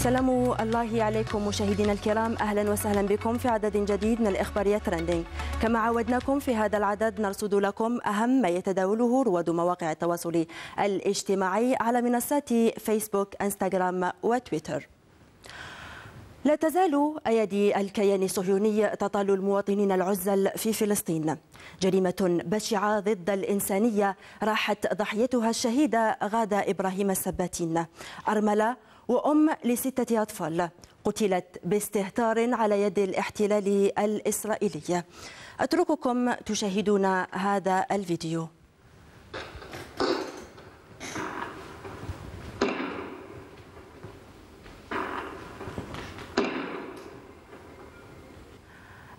سلام الله عليكم مشاهدينا الكرام اهلا وسهلا بكم في عدد جديد من الاخباريه ترندينج كما عودناكم في هذا العدد نرصد لكم اهم ما يتداوله رواد مواقع التواصل الاجتماعي على منصات فيسبوك انستغرام وتويتر لا تزال أيادي الكيان الصهيوني تطال المواطنين العزل في فلسطين جريمة بشعة ضد الإنسانية راحت ضحيتها الشهيدة غادة إبراهيم السباتين أرملة وأم لستة أطفال قتلت باستهتار على يد الاحتلال الإسرائيلي أترككم تشاهدون هذا الفيديو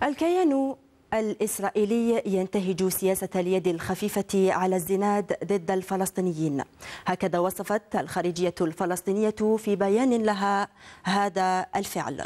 الكيان الإسرائيلي ينتهج سياسة اليد الخفيفة على الزناد ضد الفلسطينيين هكذا وصفت الخارجية الفلسطينية في بيان لها هذا الفعل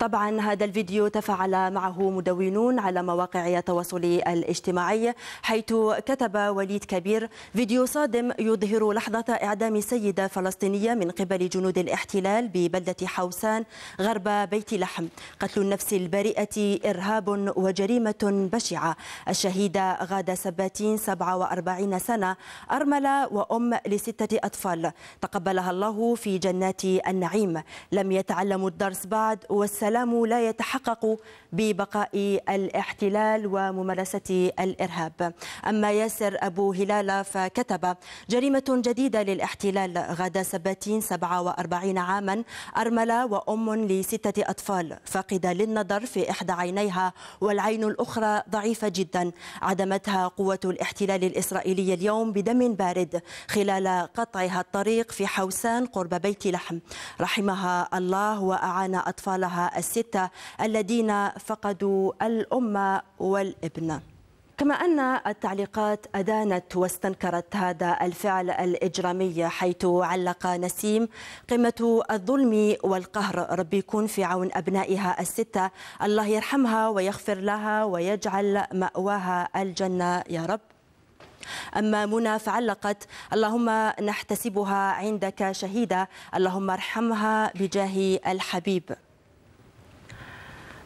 طبعا هذا الفيديو تفاعل معه مدونون على مواقع التواصل الاجتماعي حيث كتب وليد كبير فيديو صادم يظهر لحظة إعدام سيدة فلسطينية من قبل جنود الاحتلال ببلدة حوسان غرب بيت لحم قتل النفس البريئة إرهاب وجريمة بشعة الشهيدة غادة سباتين 47 سنة أرملة وأم لستة أطفال تقبلها الله في جنات النعيم لم يتعلموا الدرس بعد والسلام السلام لا يتحقق ببقاء الاحتلال وممارسة الإرهاب أما ياسر أبو هلال فكتب جريمة جديدة للاحتلال غدا سباتين 47 عاما أرملة وأم لستة أطفال فاقدة للنظر في إحدى عينيها والعين الأخرى ضعيفة جدا عدمتها قوة الاحتلال الإسرائيلي اليوم بدم بارد خلال قطعها الطريق في حوسان قرب بيت لحم رحمها الله وأعان أطفالها الستة الذين فقدوا الأمة والابن كما أن التعليقات أدانت واستنكرت هذا الفعل الإجرامي حيث علق نسيم قمة الظلم والقهر ربي يكون في عون أبنائها الستة الله يرحمها ويغفر لها ويجعل مأواها الجنة يا رب أما منى فعلقت اللهم نحتسبها عندك شهيدة اللهم ارحمها بجاه الحبيب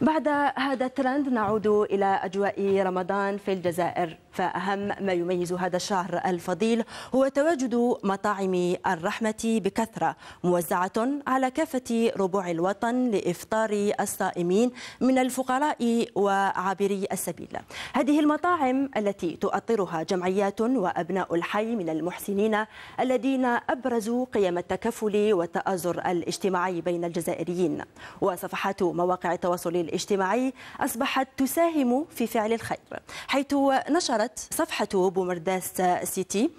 بعد هذا الترند نعود إلى أجواء رمضان في الجزائر فأهم ما يميز هذا الشهر الفضيل هو تواجد مطاعم الرحمة بكثرة موزعة على كافة ربوع الوطن لإفطار الصائمين من الفقراء وعابري السبيل هذه المطاعم التي تؤطرها جمعيات وأبناء الحي من المحسنين الذين أبرزوا قيم التكفل والتآزر الاجتماعي بين الجزائريين وصفحات مواقع التواصل الاجتماعي أصبحت تساهم في فعل الخير حيث نشرت صفحة بومرداس سيتي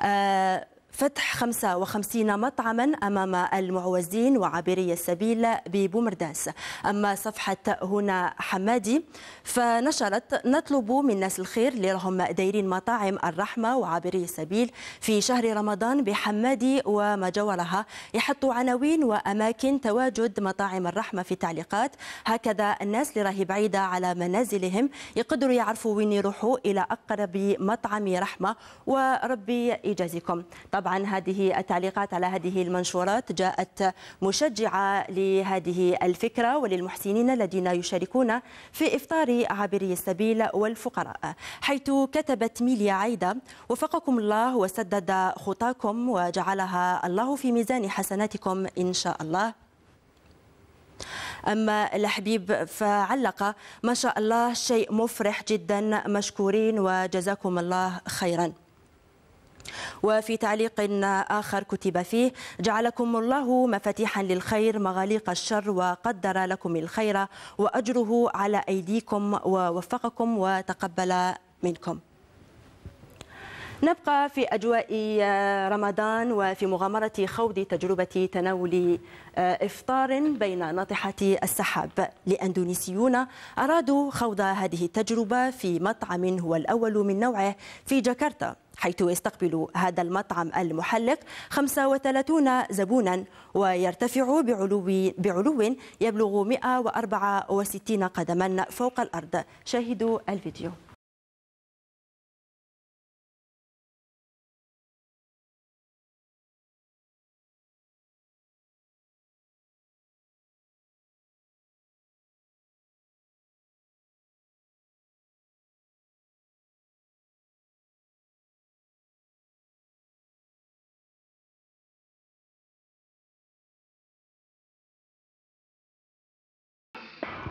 آه، فتح 55 مطعما أمام المعوزين وعابري السبيل ببومرداس أما صفحة هنا حمادي فنشرت نطلب من ناس الخير اللي راهم دايرين مطاعم الرحمة وعابري السبيل في شهر رمضان بحمادي وما جاورها يحطوا عناوين وأماكن تواجد مطاعم الرحمة في التعليقات هكذا الناس اللي راهي بعيدة على منازلهم يقدروا يعرفوا وين يروحوا إلى أقرب مطعم رحمة وربي يجازيكم طبعا هذه التعليقات على هذه المنشورات جاءت مشجعة لهذه الفكرة وللمحسنين الذين يشاركون في إفطار عابري السبيل والفقراء حيث كتبت ميليا عايدة وفقكم الله وسدد خطاكم وجعلها الله في ميزان حسناتكم إن شاء الله أما الحبيب فعلق ما شاء الله شيء مفرح جدا مشكورين وجزاكم الله خيرا وفي تعليق آخر كتب فيه جعلكم الله مفاتيحا للخير مغاليق الشر وقدر لكم الخير وأجره على أيديكم ووفقكم وتقبل منكم نبقى في أجواء آه، رمضان وفي مغامرة خوض تجربة تناول آه، إفطار بين ناطحة السحاب لأندونيسيون أرادوا خوض هذه التجربة في مطعم هو الأول من نوعه في جاكرتا حيث يستقبل هذا المطعم المحلق 35 زبونا ويرتفع بعلو بعلو يبلغ 164 قدما فوق الارض شاهدوا الفيديو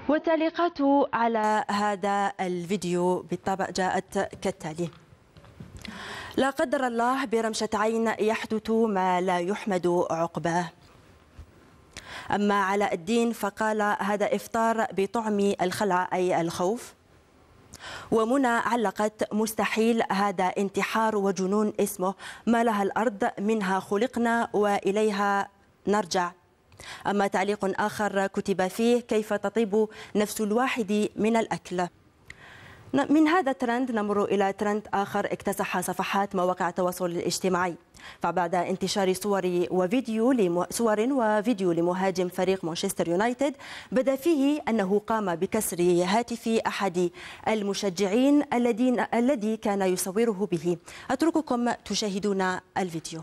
والتعليقات على هذا الفيديو بالطبع جاءت كالتالي لا قدر الله برمشة عين يحدث ما لا يحمد عقباه أما على الدين فقال هذا إفطار بطعم الخلع أي الخوف ومنى علقت مستحيل هذا انتحار وجنون اسمه ما لها الأرض منها خلقنا وإليها نرجع أما تعليق آخر كتب فيه كيف تطيب نفس الواحد من الأكل من هذا الترند نمر إلى ترند آخر اكتسح صفحات مواقع التواصل الاجتماعي فبعد انتشار صور وفيديو صور وفيديو لمهاجم فريق مانشستر يونايتد بدا فيه انه قام بكسر هاتف احد المشجعين الذين الذي كان يصوره به اترككم تشاهدون الفيديو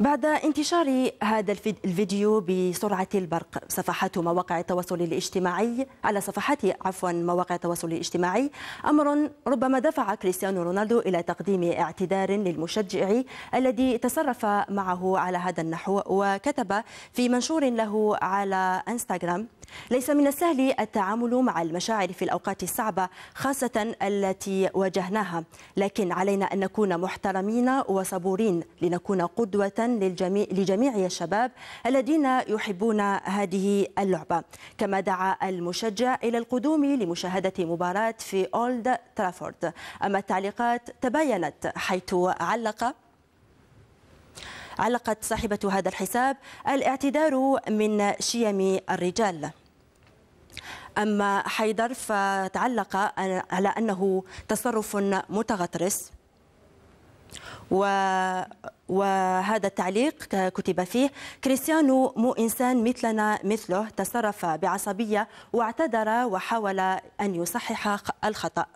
بعد انتشار هذا الفيديو بسرعة البرق صفحات مواقع التواصل الاجتماعي على صفحات عفوا مواقع التواصل الاجتماعي أمر ربما دفع كريستيانو رونالدو إلى تقديم اعتذار للمشجع الذي تصرف معه على هذا النحو وكتب في منشور له على انستغرام ليس من السهل التعامل مع المشاعر في الأوقات الصعبة خاصة التي واجهناها لكن علينا أن نكون محترمين وصبورين لنكون قدوة للجميع لجميع الشباب الذين يحبون هذه اللعبة كما دعا المشجع إلى القدوم لمشاهدة مباراة في أولد ترافورد أما التعليقات تباينت حيث علق علقت صاحبة هذا الحساب الاعتذار من شيم الرجال أما حيدر فتعلق على أنه تصرف متغطرس و... وهذا التعليق كتب فيه كريستيانو مو إنسان مثلنا مثله تصرف بعصبية واعتذر وحاول أن يصحح الخطأ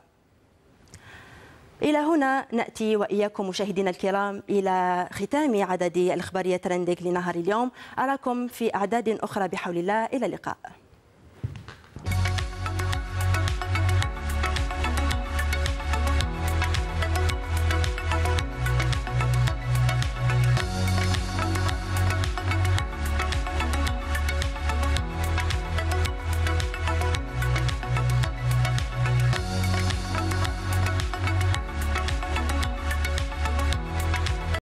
إلى هنا نأتي وإياكم مشاهدينا الكرام إلى ختام عدد الإخبارية ترندك لنهار اليوم أراكم في أعداد أخرى بحول الله إلى اللقاء